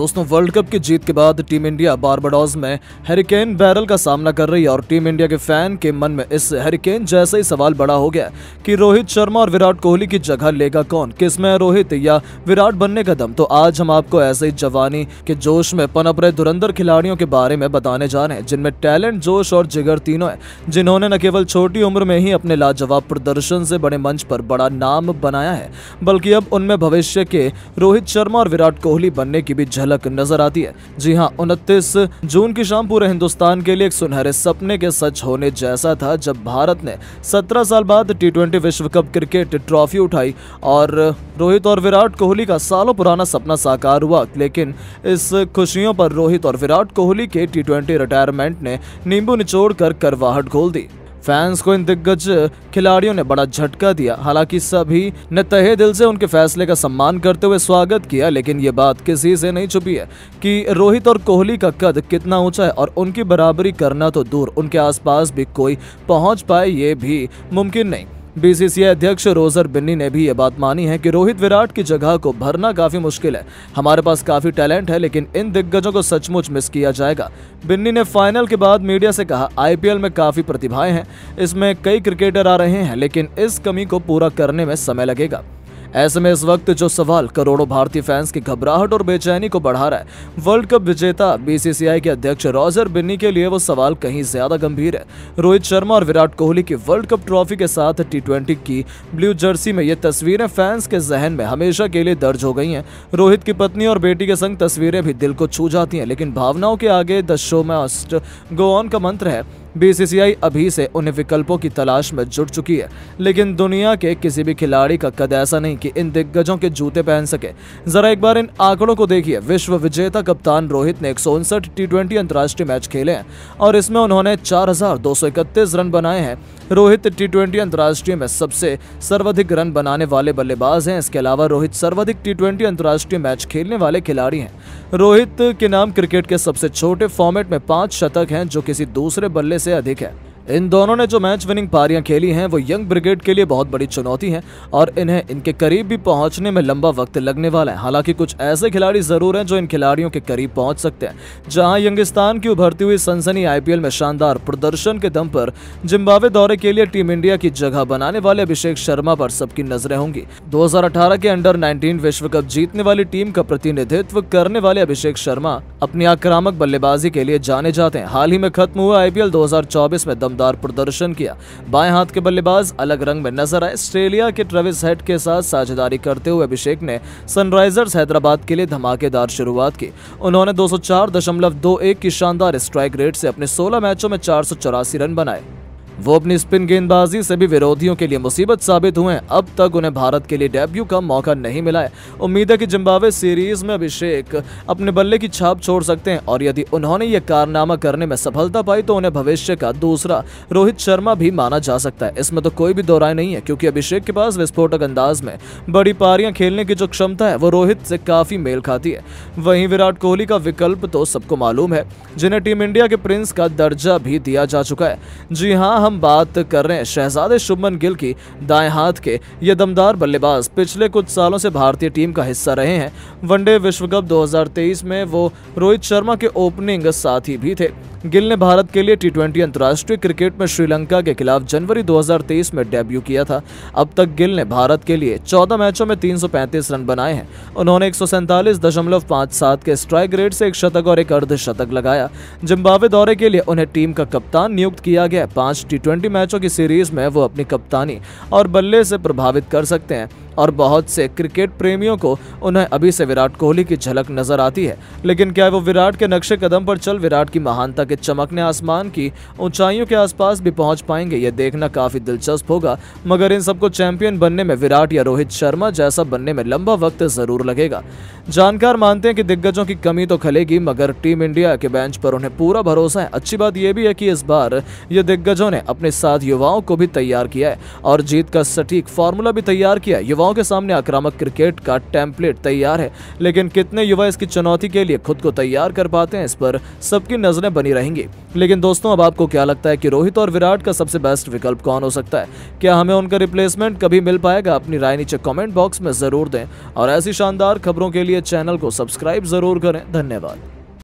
दोस्तों world cup की जीत के बाद टीम इंडिया बारबाडोज में हेरिकेन बैरल का सामना कर रही है और टीम इंडिया के फैन के मन में इस हेरिकेन जैसे ही सवाल बड़ा हो गया कि रोहित शर्मा और विराट कोहली की जगह लेगा कौन किस में रोहित या विराट बनने का दम तो आज हम आपको ऐसे ही जवानी के जोश में पनप रहे धुरंधर खिलाड़ियों के बारे में बताने जा रहे हैं जिनमें टैलेंट जोश और जिगर तीनों है जिन्होंने न केवल छोटी उम्र में ही अपने लाजवाब प्रदर्शन से बड़े मंच पर बड़ा नाम बनाया है बल्कि अब उनमें भविष्य के रोहित शर्मा और विराट कोहली बनने की भी झलक झलक नजर आती है जी हाँ उनतीस जून की शाम पूरे हिंदुस्तान के लिए एक सुनहरे सपने के सच होने जैसा था जब भारत ने सत्रह साल बाद टी विश्व कप क्रिकेट ट्रॉफी उठाई और रोहित और विराट कोहली का सालों पुराना सपना साकार हुआ लेकिन इस खुशियों पर रोहित और विराट कोहली के टी रिटायरमेंट ने नींबू निचोड़ कर करवाहट घोल दी फैंस को इन दिग्गज खिलाड़ियों ने बड़ा झटका दिया हालांकि सभी ने तहे दिल से उनके फैसले का सम्मान करते हुए स्वागत किया लेकिन ये बात किसी से नहीं छुपी है कि रोहित और कोहली का कद कितना ऊंचा है और उनकी बराबरी करना तो दूर उनके आसपास भी कोई पहुंच पाए ये भी मुमकिन नहीं बीसीसीआई अध्यक्ष रोजर बिन्नी ने भी ये बात मानी है कि रोहित विराट की जगह को भरना काफी मुश्किल है हमारे पास काफी टैलेंट है लेकिन इन दिग्गजों को सचमुच मिस किया जाएगा बिन्नी ने फाइनल के बाद मीडिया से कहा आईपीएल में काफी प्रतिभाएं हैं इसमें कई क्रिकेटर आ रहे हैं लेकिन इस कमी को पूरा करने में समय लगेगा ऐसे में इस वक्त जो सवाल करोड़ों भारतीय फैंस की घबराहट और बेचैनी को बढ़ा रहा है वर्ल्ड कप विजेता बीसीसीआई के अध्यक्ष रॉजर बिन्नी के लिए वो सवाल कहीं ज्यादा गंभीर है रोहित शर्मा और विराट कोहली की वर्ल्ड कप ट्रॉफी के साथ टी की ब्लू जर्सी में ये तस्वीरें फैंस के जहन में हमेशा के लिए दर्ज हो गई है रोहित की पत्नी और बेटी के संग तस्वीरें भी दिल को छू जाती हैं लेकिन भावनाओं के आगे the show must go on का मंत्र है बीसीसीआई अभी से उन विकल्पों की तलाश में जुट चुकी है लेकिन दुनिया के किसी भी खिलाड़ी का कद ऐसा नहीं कि इन दिग्गजों के जूते पहन सके जरा एक बार इन आंकड़ों को देखिए विश्व विजेता कप्तान रोहित ने एक सौ उनसठ टी ट्वेंटी अंतर्राष्ट्रीय मैच खेले हैं और इसमें उन्होंने चार रन बनाए हैं रोहित टी ट्वेंटी अंतर्राष्ट्रीय में सबसे सर्वाधिक रन बनाने वाले बल्लेबाज हैं इसके अलावा रोहित सर्वाधिक टी ट्वेंटी अंतर्राष्ट्रीय मैच खेलने वाले खिलाड़ी हैं रोहित के नाम क्रिकेट के सबसे छोटे फॉर्मेट में पांच शतक हैं जो किसी दूसरे बल्ले से अधिक है इन दोनों ने जो मैच विनिंग पारियां खेली हैं वो यंग ब्रिगेड के लिए बहुत बड़ी चुनौती है और इन्हें इनके करीब भी पहुंचने में लंबा वक्त लगने वाला है हालांकि कुछ ऐसे खिलाड़ी जरूर हैं जो इन खिलाड़ियों के करीब पहुंच सकते हैं जहां यंगिस्तान की उभरती हुई सनसनी आईपीएल में शानदार प्रदर्शन के दम पर जिम्बावे दौरे के लिए टीम इंडिया की जगह बनाने वाले अभिषेक शर्मा पर सबकी नजरें होंगी दो के अंडर नाइनटीन विश्व कप जीतने वाली टीम का प्रतिनिधित्व करने वाले अभिषेक शर्मा अपनी आक्रामक बल्लेबाजी के लिए जाने जाते हैं हाल ही में खत्म हुआ आईपीएल दो में दम शानदार प्रदर्शन किया बाएं हाथ के बल्लेबाज अलग रंग में नजर आए ऑस्ट्रेलिया के ट्रेविस हेड के साथ साझेदारी करते हुए अभिषेक ने सनराइजर्स हैदराबाद के लिए धमाकेदार शुरुआत की उन्होंने दो की शानदार स्ट्राइक रेट से अपने सोलह मैचों में चार रन बनाए वो अपनी स्पिन गेंदबाजी से भी विरोधियों के लिए मुसीबत साबित हुए अब तक उन्हें भारत के लिए डेब्यू का मौका नहीं मिला है उम्मीद है कि जिम्बावे सीरीज में अभिषेक अपने बल्ले की छाप छोड़ सकते हैं और यदि उन्होंने ये कारनामा करने में सफलता पाई तो उन्हें भविष्य का दूसरा रोहित शर्मा भी माना जा सकता है इसमें तो कोई भी दो नहीं है क्योंकि अभिषेक के पास विस्फोटक अंदाज में बड़ी पारियां खेलने की जो क्षमता है वो रोहित से काफी मेल खाती है वहीं विराट कोहली का विकल्प तो सबको मालूम है जिन्हें टीम इंडिया के प्रिंस का दर्जा भी दिया जा चुका है जी हाँ हम बात कर रहे हैं शहजादे शुभमन गिल की दाएं हाथ के ये दमदार बल्लेबाज पिछले कुछ सालों से भारतीय टीम का हिस्सा रहे हैं वनडे विश्व कप 2023 में वो रोहित शर्मा के ओपनिंग साथी भी थे गिल ने भारत के लिए टी ट्वेंटी अंतर्राष्ट्रीय क्रिकेट में श्रीलंका के खिलाफ जनवरी 2023 में डेब्यू किया था अब तक गिल ने भारत के लिए 14 मैचों में 335 रन बनाए हैं उन्होंने एक के स्ट्राइक रेट से एक शतक और एक अर्धशतक लगाया जिम्बावे दौरे के लिए उन्हें टीम का कप्तान नियुक्त किया गया पांच टी मैचों की सीरीज में वो अपनी कप्तानी और बल्ले से प्रभावित कर सकते हैं और बहुत से क्रिकेट प्रेमियों को उन्हें अभी से विराट कोहली की झलक नजर आती है लेकिन क्या वो विराट के नक्शे कदम पर चल विराट की महानता के चमकने आसमान की ऊंचाइयों के आसपास भी पहुंच पाएंगे ये देखना काफी दिलचस्प होगा मगर इन सबको चैंपियन बनने में विराट या रोहित शर्मा जैसा बनने में लंबा वक्त जरूर लगेगा जानकार मानते हैं कि दिग्गजों की कमी तो खलेगी मगर टीम इंडिया के बेंच पर उन्हें पूरा भरोसा है अच्छी बात यह भी है कि इस बार ये दिग्गजों ने अपने साथ युवाओं को भी तैयार किया है और जीत का सटीक फार्मूला भी तैयार किया है युवाओं के सामने आक्रामक क्रिकेट का टेम्पलेट तैयार है लेकिन कितने युवा इसकी चुनौती के लिए खुद को तैयार कर पाते हैं इस पर सबकी नजरें बनी रहेंगी लेकिन दोस्तों अब आपको क्या लगता है कि रोहित और विराट का सबसे बेस्ट विकल्प कौन हो सकता है क्या हमें उनका रिप्लेसमेंट कभी मिल पाएगा अपनी राय नीचे कॉमेंट बॉक्स में जरूर दें और ऐसी शानदार खबरों के लिए चैनल को सब्सक्राइब जरूर करें धन्यवाद